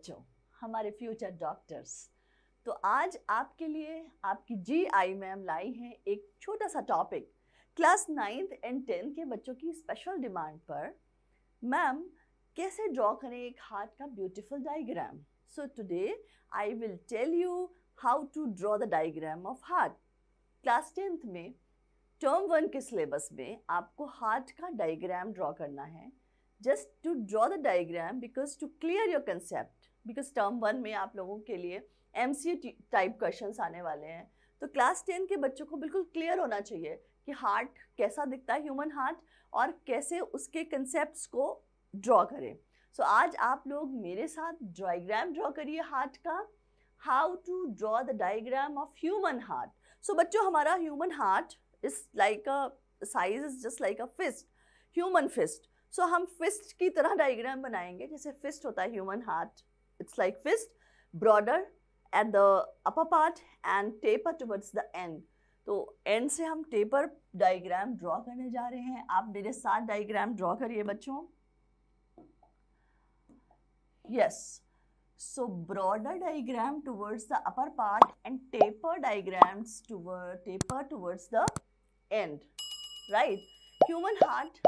बच्चों हमारे future doctors तो आज आपके लिए आपकी जी आई मैम लाई हैं एक छोटा सा topic class ninth and tenth के बच्चों की स्पेशल डिमांड पर मैम कैसे ड्रॉ करें एक हार्ट का beautiful diagram so today I will tell you how to draw the diagram of heart class tenth में टर्म वन के सिलेबस में आपको हार्ट का डायग्राम ड्रॉ करना है just to draw the diagram because to clear your concept because term one में आप लोगों के लिए एम सी टाइप क्वेश्चन आने वाले हैं तो क्लास टेन के बच्चों को बिल्कुल क्लियर होना चाहिए कि हार्ट कैसा दिखता है ह्यूमन हार्ट और कैसे उसके कंसेप्ट को ड्रॉ करें सो so, आज आप लोग मेरे साथ डाइग्राम ड्रॉ करिए हार्ट का how to draw the diagram of human heart so बच्चों हमारा human heart is like a size is just like a fist human fist so हम फिस्ट की तरह डाइग्राम बनाएंगे जैसे फिस्ट होता है human heart It's like fist, broader at the upper part and taper towards the end. तो end से हम टेपर डायग्राम ड्रॉ करने जा रहे हैं आप मेरे साथ डायग्राम ड्रॉ करिए बच्चों yes so broader diagram towards the upper part and taper diagrams toward taper towards the end right human heart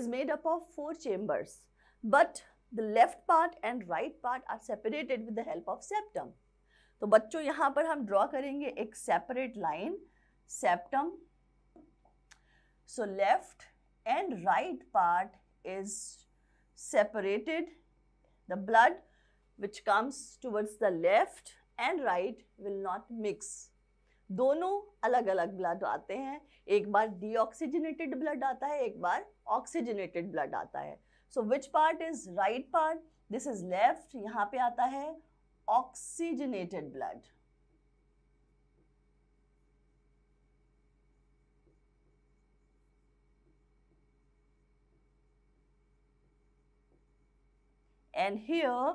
is made up of four chambers but the left part and right part are separated with the help of septum. to so, bachcho yahan par hum draw karenge ek separate line septum. So left and right part is separated. The blood which comes towards the left and right will not mix. दोनों अलग अलग blood आते हैं एक बार deoxygenated blood आता है एक बार oxygenated blood आता है so which part is right part this is left यहां पे आता है oxygenated blood and here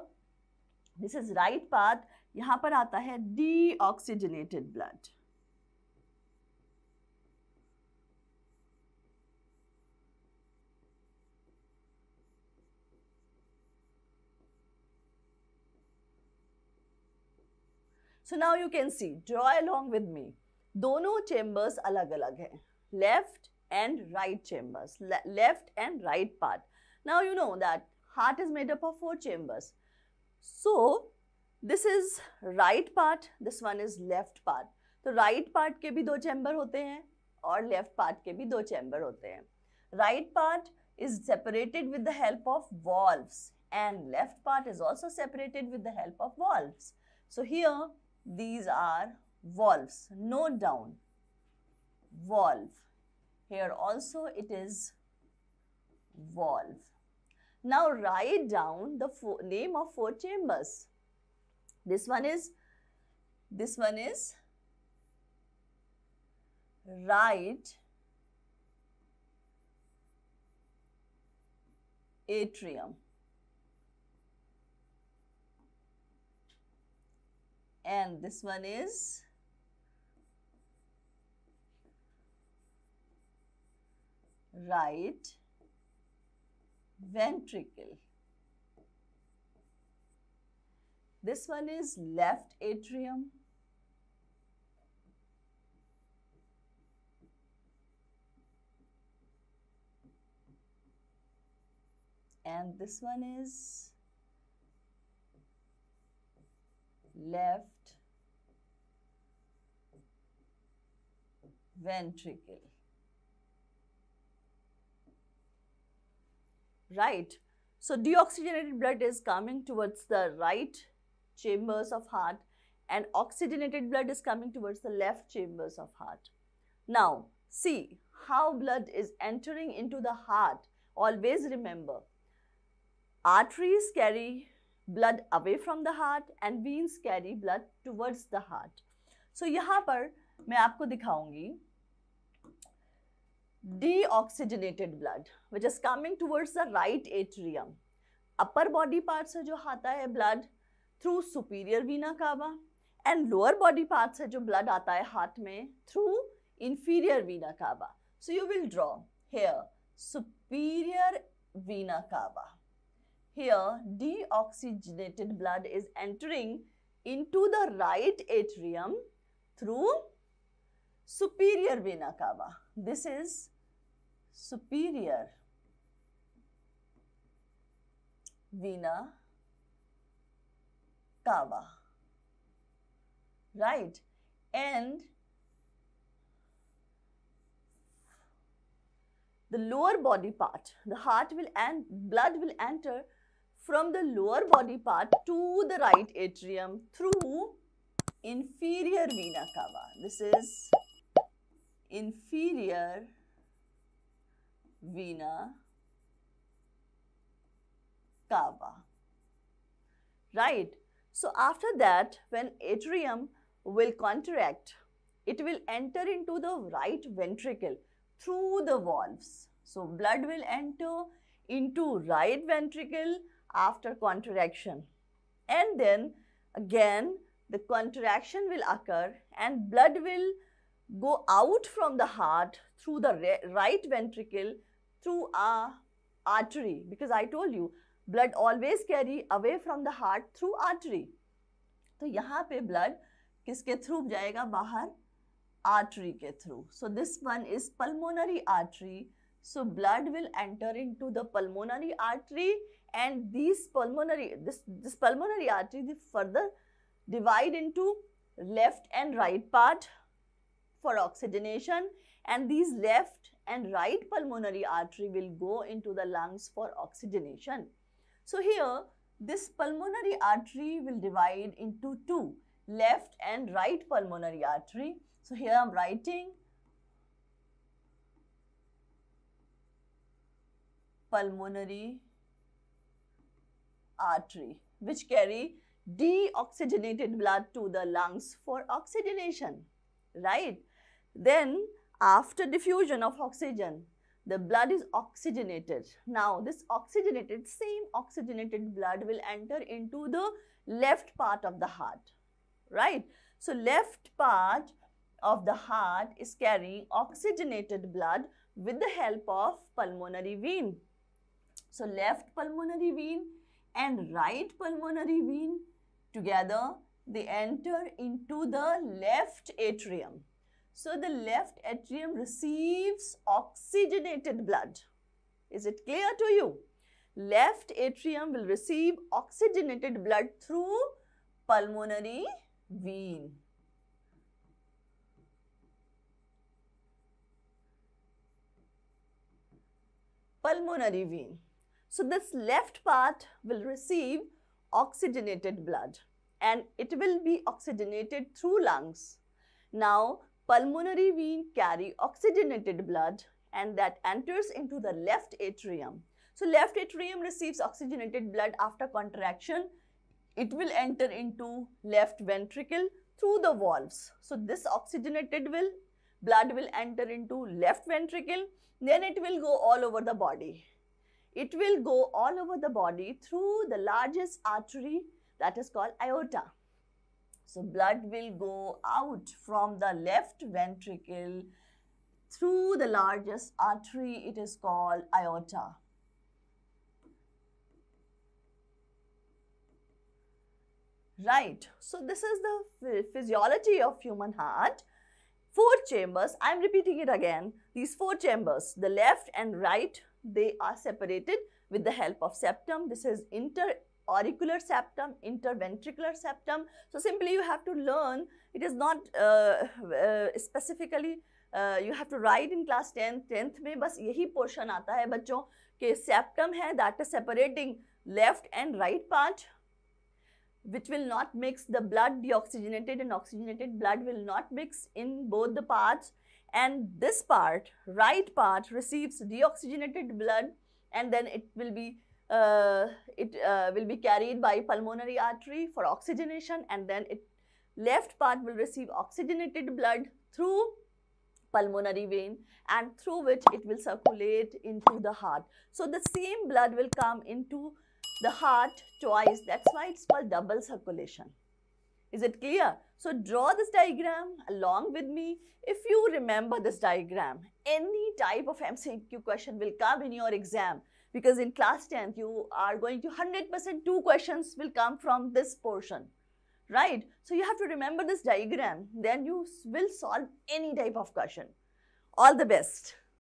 this is right part यहां पर आता है deoxygenated blood So now you can see. Draw along with me. दोनों chambers अलग अलग हैं and right chambers. Chambers Left and right part. now you know that heart is made up of four chambers so this is right part this one is left part So right part के भी दो chamber होते हैं और left part के भी दो chamber होते हैं right part is separated with the help of valves and left part is also separated with the help of valves so here these are valves. Note down, valve. Here also it is valve. Now write down the name of four chambers. This one is, this one is right atrium. and this one is right ventricle. This one is left atrium. And this one is left ventricle. Right. So, deoxygenated blood is coming towards the right chambers of heart and oxygenated blood is coming towards the left chambers of heart. Now, see how blood is entering into the heart. Always remember, arteries carry blood away from the heart and veins carry blood towards the heart. So, here I will show you. deoxygenated blood which is coming towards the right atrium. Upper body part से जो आता है blood through superior vena cava and lower body part से जो blood आता है heart में through inferior vena cava. So you will draw here superior vena cava. Here deoxygenated blood is entering into the right atrium through superior vena cava. This is superior vena cava right and the lower body part the heart will and blood will enter from the lower body part to the right atrium through inferior vena cava this is inferior Vina, Kaaba. Right. So after that, when atrium will contract, it will enter into the right ventricle through the valves. So blood will enter into right ventricle after contraction. And then again, the contraction will occur and blood will go out from the heart through the right ventricle through a artery because I told you blood always carry away from the heart through artery. तो यहाँ पे blood किसके through जाएगा बाहर artery के through. So this one is pulmonary artery. So blood will enter into the pulmonary artery and these pulmonary this this pulmonary artery they further divide into left and right part for oxygenation and these left and right pulmonary artery will go into the lungs for oxygenation. So here this pulmonary artery will divide into two left and right pulmonary artery. So here I am writing pulmonary artery which carry deoxygenated blood to the lungs for oxygenation, right? Then after diffusion of oxygen, the blood is oxygenated. Now this oxygenated, same oxygenated blood will enter into the left part of the heart, right? So left part of the heart is carrying oxygenated blood with the help of pulmonary vein. So left pulmonary vein and right pulmonary vein together they enter into the left atrium. So the left atrium receives oxygenated blood. Is it clear to you? Left atrium will receive oxygenated blood through pulmonary vein. Pulmonary vein. So this left part will receive oxygenated blood and it will be oxygenated through lungs. Now Pulmonary vein carry oxygenated blood and that enters into the left atrium. So left atrium receives oxygenated blood after contraction. It will enter into left ventricle through the valves. So this oxygenated will blood will enter into left ventricle. Then it will go all over the body. It will go all over the body through the largest artery that is called aorta. So, blood will go out from the left ventricle through the largest artery, it is called aorta. Right, so this is the physiology of human heart. Four chambers, I am repeating it again. These four chambers, the left and right, they are separated with the help of septum. This is inter auricular septum, interventricular septum. So simply you have to learn, it is not uh, uh, specifically uh, you have to write in class tenth 10th में बस यही portion आता है बच्चों के septum है that is separating which will not mix the blood deoxygenated and oxygenated blood will not mix in both the parts and this part right part receives deoxygenated blood and then it will be uh, it uh, will be carried by pulmonary artery for oxygenation and then it left part will receive oxygenated blood through pulmonary vein and through which it will circulate into the heart. So the same blood will come into the heart twice that's why it's called double circulation. Is it clear? So draw this diagram along with me. If you remember this diagram, any type of MCQ question will come in your exam because in class 10th you are going to 100% two questions will come from this portion right so you have to remember this diagram then you will solve any type of question all the best